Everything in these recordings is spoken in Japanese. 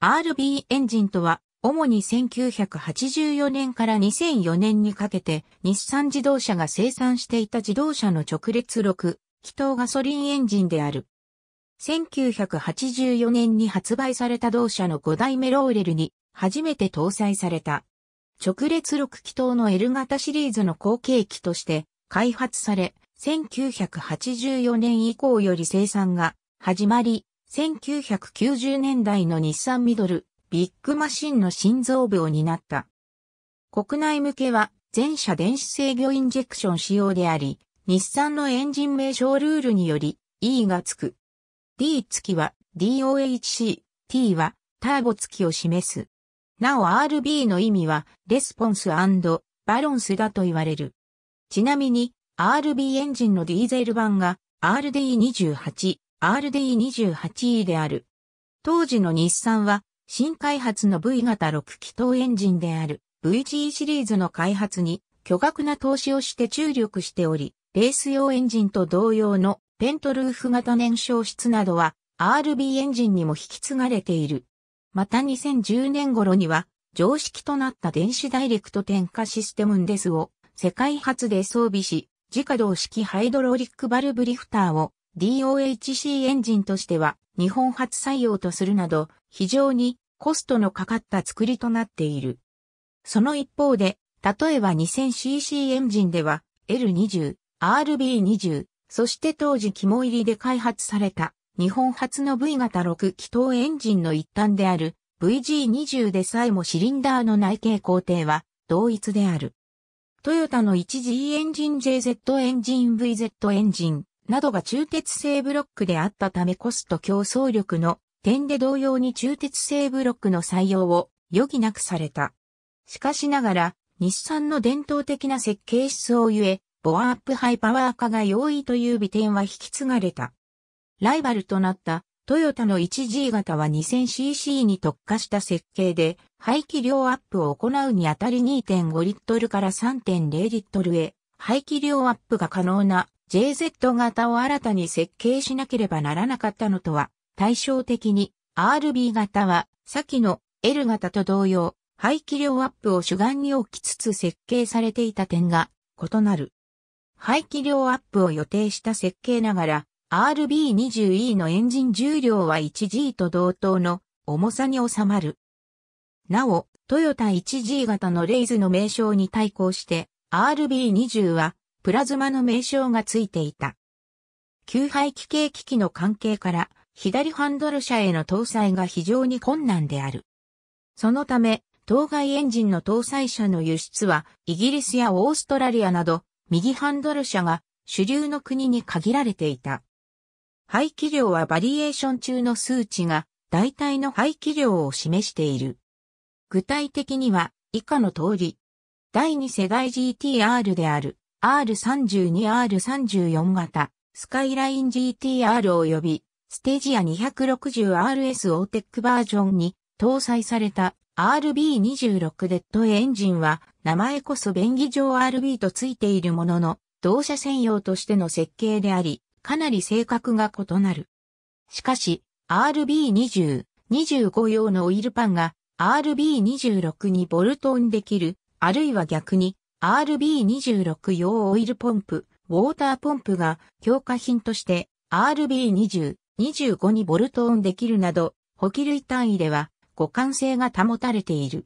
RB エンジンとは、主に1984年から2004年にかけて、日産自動車が生産していた自動車の直列6、気筒ガソリンエンジンである。1984年に発売された同社の5代目ローレルに初めて搭載された。直列6気筒の L 型シリーズの後継機として開発され、1984年以降より生産が始まり、1990年代の日産ミドル、ビッグマシンの心臓部を担った。国内向けは全車電子制御インジェクション仕様であり、日産のエンジン名称ルールにより E が付く。D 付きは DOHC、T はターボ付きを示す。なお RB の意味はレスポンスバロンスだと言われる。ちなみに RB エンジンのディーゼル版が RD28、RD28E である。当時の日産は、新開発の V 型6気筒エンジンである VG シリーズの開発に巨額な投資をして注力しており、レース用エンジンと同様のペントルーフ型燃焼室などは RB エンジンにも引き継がれている。また2010年頃には常識となった電子ダイレクト点火システムンデスを世界初で装備し、自家動式ハイドロリックバルブリフターを DOHC エンジンとしては日本初採用とするなど非常にコストのかかった作りとなっている。その一方で、例えば 2000cc エンジンでは L20、RB20、そして当時肝入りで開発された日本初の V 型6気筒エンジンの一端である VG20 でさえもシリンダーの内径工程は同一である。トヨタの 1G エンジン JZ エンジン VZ エンジンなどが中鉄製ブロックであったためコスト競争力の点で同様に中鉄製ブロックの採用を余儀なくされた。しかしながら、日産の伝統的な設計思想ゆえ、ボアアップハイパワー化が容易という美点は引き継がれた。ライバルとなったトヨタの 1G 型は 2000cc に特化した設計で、排気量アップを行うにあたり2.5リットルから3.0リットルへ、排気量アップが可能な JZ 型を新たに設計しなければならなかったのとは対照的に RB 型は先の L 型と同様排気量アップを主眼に置きつつ設計されていた点が異なる。排気量アップを予定した設計ながら RB20E のエンジン重量は 1G と同等の重さに収まる。なお、トヨタ 1G 型のレイズの名称に対抗して RB20 はプラズマの名称がついていた。旧排気系機器の関係から、左ハンドル車への搭載が非常に困難である。そのため、当該エンジンの搭載車の輸出は、イギリスやオーストラリアなど、右ハンドル車が主流の国に限られていた。排気量はバリエーション中の数値が、大体の排気量を示している。具体的には、以下の通り。第2世代 GTR である。R32R34 型、スカイライン GTR 及び、ステージア 260RS オーテックバージョンに搭載された RB26 デッドエンジンは、名前こそ便宜上 RB とついているものの、同車専用としての設計であり、かなり性格が異なる。しかし、RB20、25用のオイルパンが RB26 にボルトオンできる、あるいは逆に RB26 用オイルポンプ、ウォーターポンプが強化品として RB20、25にボルトオンできるなど、補給類単位では互換性が保たれている。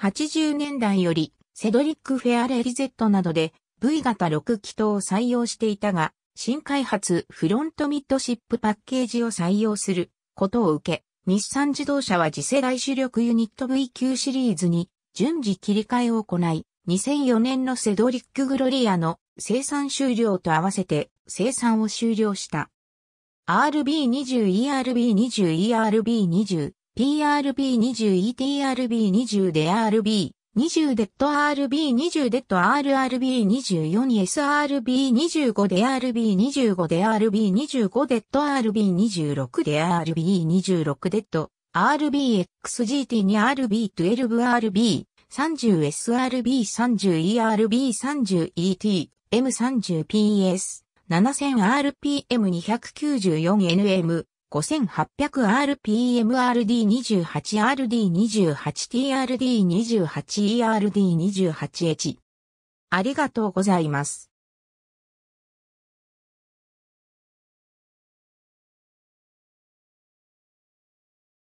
80年代よりセドリック・フェアレリゼットなどで V 型6気筒を採用していたが、新開発フロントミッドシップパッケージを採用することを受け、日産自動車は次世代主力ユニット V9 シリーズに順次切り替えを行い、2004年のセドリック・グロリアの生産終了と合わせて生産を終了した。RB20ERB20ERB20 PRB20ETRB20 で RB 20デッド RB20 デッド RRB24SRB25 で RB25 で RB25 デッド RB26 で RB26 デッド RBXGT に RB12RB 30SRB30ERB30ET、M30PS、7000RPM294NM、5800RPMRD28RD28TRD28ERD28H。ありがとうございます。